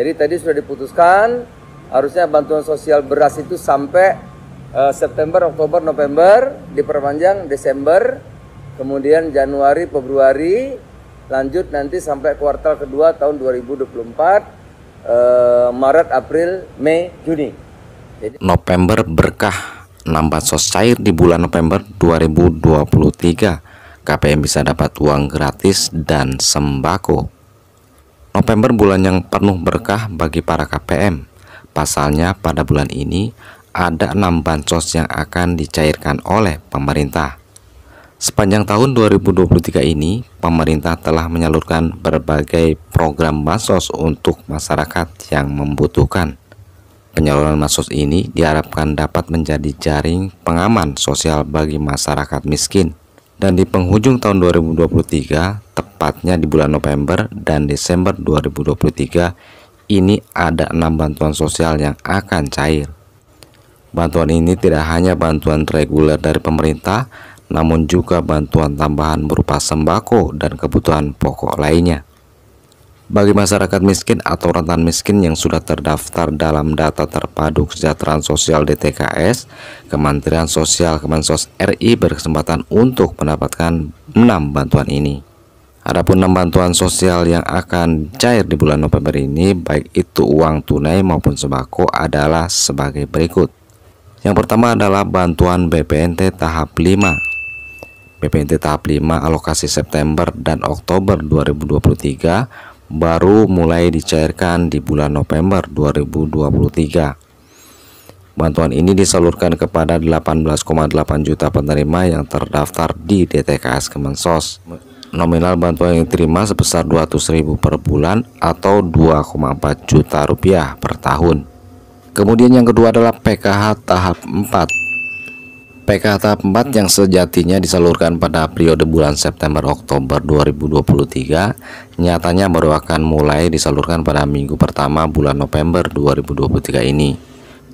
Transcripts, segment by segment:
Jadi tadi sudah diputuskan harusnya bantuan sosial beras itu sampai uh, September, Oktober, November, diperpanjang Desember, kemudian Januari, Februari, lanjut nanti sampai kuartal kedua tahun 2024 uh, eh, Maret, April, Mei, Juni. Jadi... November berkah nampak sos di bulan November 2023. KPM bisa dapat uang gratis dan sembako. November bulan yang penuh berkah bagi para KPM. Pasalnya pada bulan ini ada enam bansos yang akan dicairkan oleh pemerintah. Sepanjang tahun 2023 ini, pemerintah telah menyalurkan berbagai program bansos untuk masyarakat yang membutuhkan. Penyaluran bansos ini diharapkan dapat menjadi jaring pengaman sosial bagi masyarakat miskin dan di penghujung tahun 2023 tepatnya di bulan November dan Desember 2023 ini ada enam bantuan sosial yang akan cair bantuan ini tidak hanya bantuan reguler dari pemerintah namun juga bantuan tambahan berupa sembako dan kebutuhan pokok lainnya bagi masyarakat miskin atau rentan miskin yang sudah terdaftar dalam data terpadu kesejahteraan sosial DTKS, Kementerian Sosial Kemensos RI berkesempatan untuk mendapatkan 6 bantuan ini. Adapun enam bantuan sosial yang akan cair di bulan November ini, baik itu uang tunai maupun sembako adalah sebagai berikut. Yang pertama adalah bantuan BPNT tahap 5 BPNT tahap 5 alokasi September dan Oktober 2023 baru mulai dicairkan di bulan November 2023. Bantuan ini disalurkan kepada 18,8 juta penerima yang terdaftar di DTKS Kemensos. Nominal bantuan yang diterima sebesar 200.000 per bulan atau 2,4 juta rupiah per tahun. Kemudian yang kedua adalah PKH tahap 4 PKH tahap 4 yang sejatinya disalurkan pada periode bulan September Oktober 2023 nyatanya baru akan mulai disalurkan pada minggu pertama bulan November 2023 ini.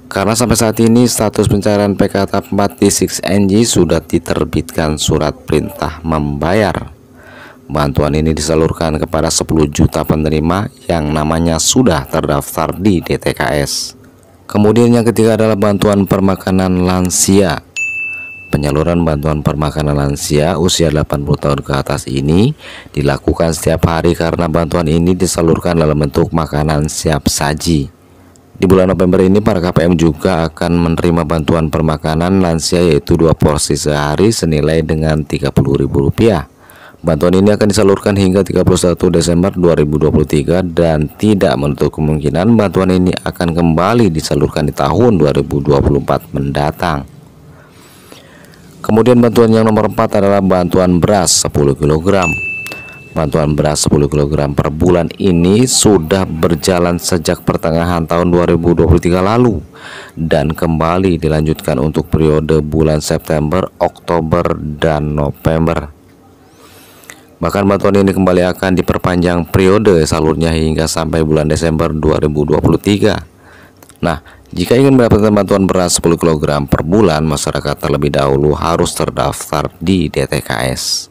Karena sampai saat ini status pencairan PKH tahap 4 di 6NG sudah diterbitkan surat perintah membayar. Bantuan ini disalurkan kepada 10 juta penerima yang namanya sudah terdaftar di DTKS. Kemudian yang ketiga adalah bantuan permakanan lansia Penyaluran bantuan permakanan lansia usia 80 tahun ke atas ini dilakukan setiap hari karena bantuan ini disalurkan dalam bentuk makanan siap saji. Di bulan November ini para KPM juga akan menerima bantuan permakanan lansia yaitu dua porsi sehari senilai dengan Rp30.000. Bantuan ini akan disalurkan hingga 31 Desember 2023 dan tidak menutup kemungkinan bantuan ini akan kembali disalurkan di tahun 2024 mendatang. Kemudian bantuan yang nomor 4 adalah bantuan beras 10 kg. Bantuan beras 10 kg per bulan ini sudah berjalan sejak pertengahan tahun 2023 lalu dan kembali dilanjutkan untuk periode bulan September, Oktober, dan November. Bahkan bantuan ini kembali akan diperpanjang periode salurnya hingga sampai bulan Desember 2023. Nah, jika ingin mendapatkan bantuan beras 10 kg per bulan, masyarakat terlebih dahulu harus terdaftar di DTKS.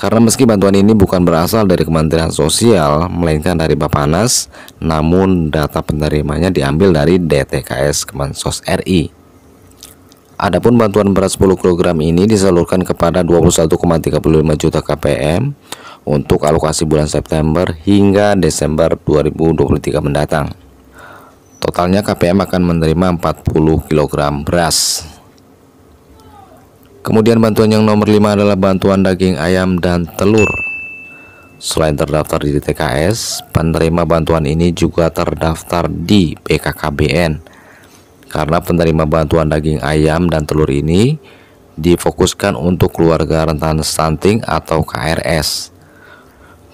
Karena meski bantuan ini bukan berasal dari Kementerian Sosial, melainkan dari Bapanas, namun data penerimanya diambil dari DTKS Kemensos RI. Adapun bantuan beras 10 kg ini disalurkan kepada 21,35 juta KPM untuk alokasi bulan September hingga Desember 2023 mendatang. Totalnya KPM akan menerima 40 kg beras. Kemudian bantuan yang nomor 5 adalah bantuan daging ayam dan telur. Selain terdaftar di TKS, penerima bantuan ini juga terdaftar di BKKBN. Karena penerima bantuan daging ayam dan telur ini difokuskan untuk keluarga rentan stunting atau KRS.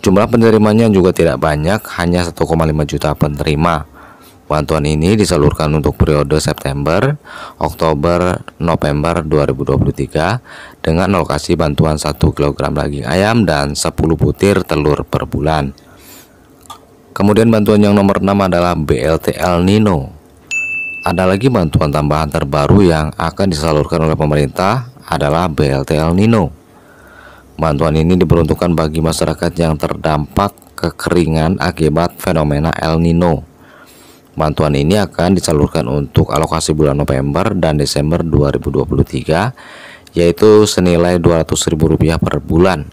Jumlah penerimanya juga tidak banyak, hanya 1,5 juta penerima. Bantuan ini disalurkan untuk periode September, Oktober, November 2023 dengan lokasi bantuan 1 kg daging ayam dan 10 butir telur per bulan. Kemudian bantuan yang nomor 6 adalah BLT El Nino. Ada lagi bantuan tambahan terbaru yang akan disalurkan oleh pemerintah adalah BLT El Nino. Bantuan ini diperuntukkan bagi masyarakat yang terdampak kekeringan akibat fenomena El Nino Bantuan ini akan disalurkan untuk alokasi bulan November dan Desember 2023 yaitu senilai Rp200.000 per bulan.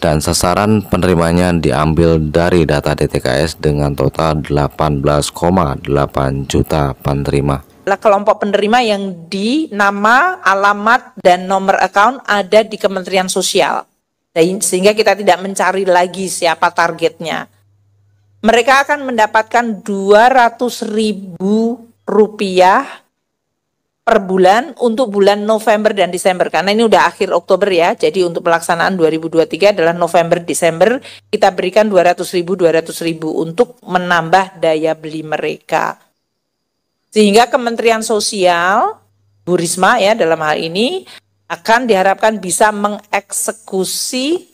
Dan sasaran penerimanya diambil dari data DTKS dengan total 18,8 juta penerima. Kelompok penerima yang di nama, alamat, dan nomor account ada di Kementerian Sosial. Nah, sehingga kita tidak mencari lagi siapa targetnya mereka akan mendapatkan 200 ribu rupiah per bulan untuk bulan November dan Desember karena ini sudah akhir Oktober ya jadi untuk pelaksanaan 2023 adalah November Desember kita berikan 200 ribu 200 ribu untuk menambah daya beli mereka sehingga Kementerian Sosial Bu Risma ya dalam hal ini akan diharapkan bisa mengeksekusi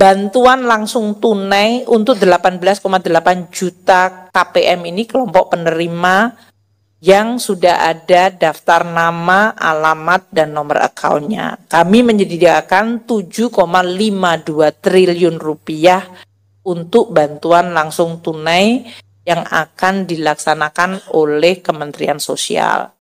bantuan langsung tunai untuk 18,8 juta KPM ini kelompok penerima yang sudah ada daftar nama, alamat, dan nomor akunnya. Kami menyediakan 7,52 triliun rupiah untuk bantuan langsung tunai yang akan dilaksanakan oleh Kementerian Sosial.